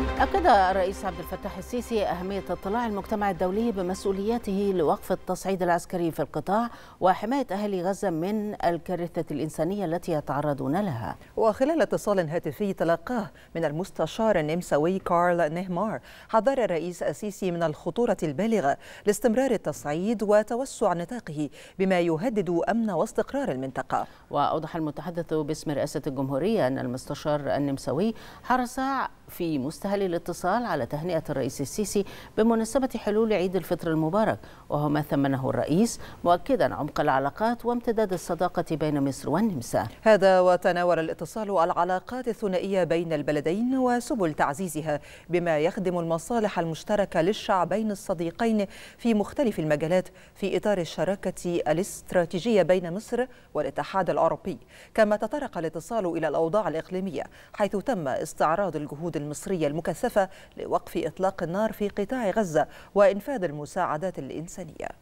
أكد الرئيس عبد الفتاح السيسي أهمية اطلاع المجتمع الدولي بمسؤولياته لوقف التصعيد العسكري في القطاع وحماية أهل غزة من الكارثة الإنسانية التي يتعرضون لها. وخلال اتصال هاتفي تلقاه من المستشار النمساوي كارل نهمار، حذر الرئيس السيسي من الخطورة البالغة لاستمرار التصعيد وتوسع نطاقه بما يهدد أمن واستقرار المنطقة. وأوضح المتحدث باسم رئاسة الجمهورية أن المستشار النمساوي حرص في مستهدف سهل الاتصال على تهنئة الرئيس السيسي بمناسبة حلول عيد الفطر المبارك وهو ما ثمنه الرئيس مؤكدا عمق العلاقات وامتداد الصداقة بين مصر والنمسا هذا وتناول الاتصال العلاقات الثنائية بين البلدين وسبل تعزيزها بما يخدم المصالح المشتركة للشعبين الصديقين في مختلف المجالات في إطار الشراكة الاستراتيجية بين مصر والاتحاد الأوروبي كما تطرق الاتصال إلى الأوضاع الإقليمية حيث تم استعراض الجهود المصرية المكثفة لوقف إطلاق النار في قطاع غزة وإنفاذ المساعدات الإنسانية